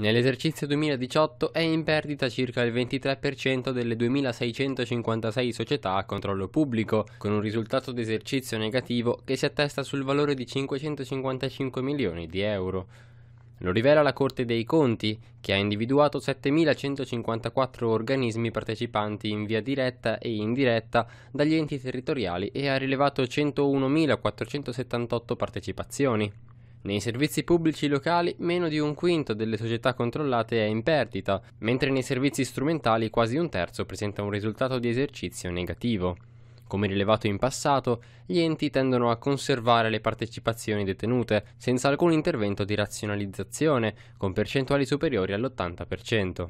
Nell'esercizio 2018 è in perdita circa il 23% delle 2.656 società a controllo pubblico, con un risultato d'esercizio negativo che si attesta sul valore di 555 milioni di euro. Lo rivela la Corte dei Conti, che ha individuato 7.154 organismi partecipanti in via diretta e indiretta dagli enti territoriali e ha rilevato 101.478 partecipazioni. Nei servizi pubblici locali meno di un quinto delle società controllate è in perdita, mentre nei servizi strumentali quasi un terzo presenta un risultato di esercizio negativo. Come rilevato in passato, gli enti tendono a conservare le partecipazioni detenute senza alcun intervento di razionalizzazione, con percentuali superiori all'80%.